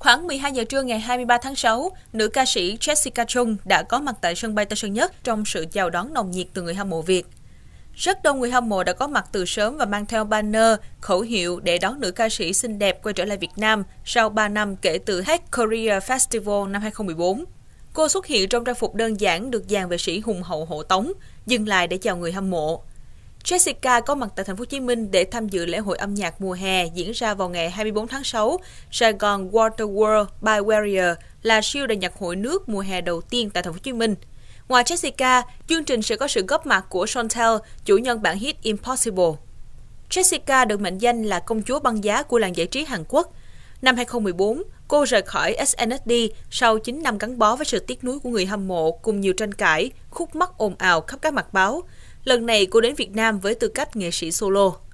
Khoảng 12 giờ trưa ngày 23 tháng 6, nữ ca sĩ Jessica Chung đã có mặt tại sân bay Tân Sơn Nhất trong sự chào đón nồng nhiệt từ người hâm mộ Việt. Rất đông người hâm mộ đã có mặt từ sớm và mang theo banner, khẩu hiệu để đón nữ ca sĩ xinh đẹp quay trở lại Việt Nam sau 3 năm kể từ Hát Korea Festival năm 2014. Cô xuất hiện trong trang phục đơn giản được dàn vệ sĩ hùng hậu hộ tống, dừng lại để chào người hâm mộ. Jessica có mặt tại thành phố Hồ Chí Minh để tham dự lễ hội âm nhạc mùa hè diễn ra vào ngày 24 tháng 6. Sài Gòn Water World by Warrior là siêu đại nhạc hội nước mùa hè đầu tiên tại thành phố Hồ Chí Minh. Ngoài Jessica, chương trình sẽ có sự góp mặt của Chantel, chủ nhân bản hit Impossible. Jessica được mệnh danh là công chúa băng giá của làng giải trí Hàn Quốc. Năm 2014, cô rời khỏi SNSD sau 9 năm gắn bó với sự tiếc nuối của người hâm mộ cùng nhiều tranh cãi, khúc mắc ồn ào khắp các mặt báo – Lần này cô đến Việt Nam với tư cách nghệ sĩ solo.